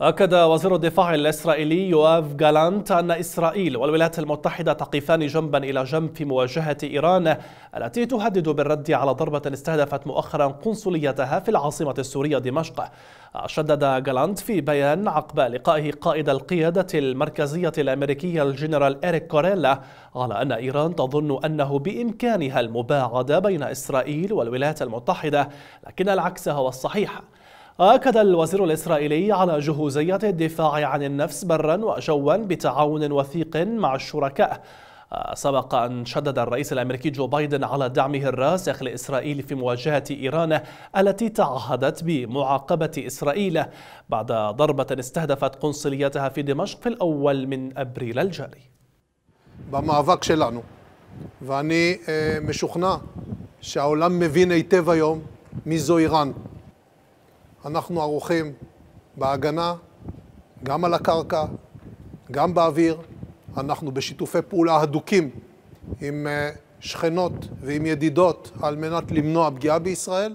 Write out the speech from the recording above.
أكد وزير الدفاع الإسرائيلي يواف جالانت أن إسرائيل والولايات المتحدة تقفان جنبا إلى جنب في مواجهة إيران التي تهدد بالرد على ضربة استهدفت مؤخرا قنصليتها في العاصمة السورية دمشق شدد جالانت في بيان عقب لقائه قائد القيادة المركزية الأمريكية الجنرال إريك كوريلا على أن إيران تظن أنه بإمكانها المباعدة بين إسرائيل والولايات المتحدة لكن العكس هو الصحيح أكد الوزير الإسرائيلي على جهوزية الدفاع عن النفس برا وجوا بتعاون وثيق مع الشركاء آه، سبق أن شدد الرئيس الأمريكي جو بايدن على دعمه الراسخ لإسرائيل في مواجهة إيران التي تعهدت بمعاقبة إسرائيل بعد ضربة استهدفت قنصليتها في دمشق في الأول من أبريل الجاري במאבק שלנו, ואני משוכנע שהעולם מבין היטב היום מי זו איראן. אנחנו ערוכים בהגנה, גם על הקרקע, גם באוויר. אנחנו בשיתופי פעולה הדוקים עם אה, שכנות ועם ידידות על מנת למנוע פגיעה בישראל.